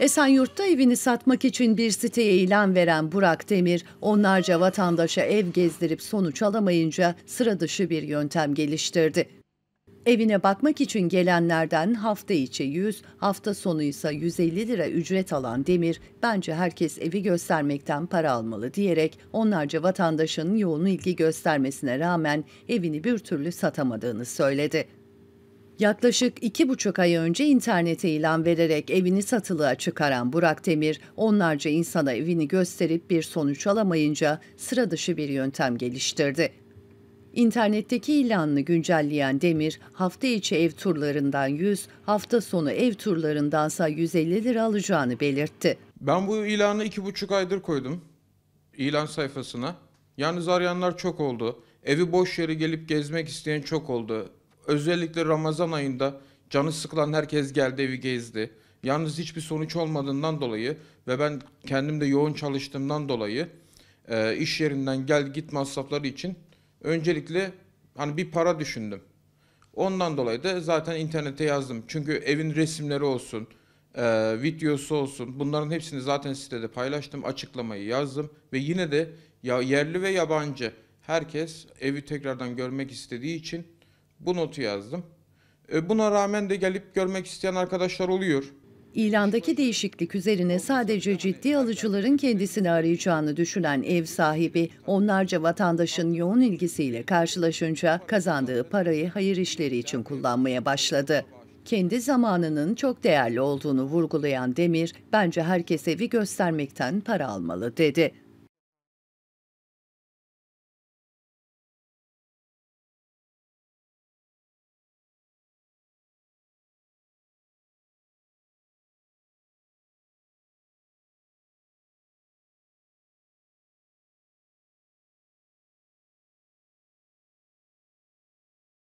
Esenyurt'ta evini satmak için bir siteye ilan veren Burak Demir, onlarca vatandaşa ev gezdirip sonuç alamayınca sıra dışı bir yöntem geliştirdi. Evine bakmak için gelenlerden hafta içi 100, hafta sonu ise 150 lira ücret alan Demir, bence herkes evi göstermekten para almalı diyerek onlarca vatandaşın yoğun ilgi göstermesine rağmen evini bir türlü satamadığını söyledi. Yaklaşık iki buçuk ay önce internete ilan vererek evini satılığa çıkaran Burak Demir, onlarca insana evini gösterip bir sonuç alamayınca sıra dışı bir yöntem geliştirdi. İnternetteki ilanını güncelleyen Demir, hafta içi ev turlarından 100, hafta sonu ev turlarındansa 150 lira alacağını belirtti. Ben bu ilanı iki buçuk aydır koydum ilan sayfasına. Yalnız arayanlar çok oldu. Evi boş yere gelip gezmek isteyen çok oldu. Özellikle Ramazan ayında canı sıkılan herkes geldi evi gezdi. Yalnız hiçbir sonuç olmadığından dolayı ve ben kendim de yoğun çalıştığımdan dolayı e, iş yerinden gel git masrafları için öncelikle hani bir para düşündüm. Ondan dolayı da zaten internete yazdım. Çünkü evin resimleri olsun, e, videosu olsun bunların hepsini zaten sitede paylaştım. Açıklamayı yazdım ve yine de ya yerli ve yabancı herkes evi tekrardan görmek istediği için bu notu yazdım. E, buna rağmen de gelip görmek isteyen arkadaşlar oluyor. İlandaki değişiklik üzerine sadece ciddi alıcıların kendisini arayacağını düşünen ev sahibi, onlarca vatandaşın yoğun ilgisiyle karşılaşınca kazandığı parayı hayır işleri için kullanmaya başladı. Kendi zamanının çok değerli olduğunu vurgulayan Demir, bence herkes evi göstermekten para almalı dedi.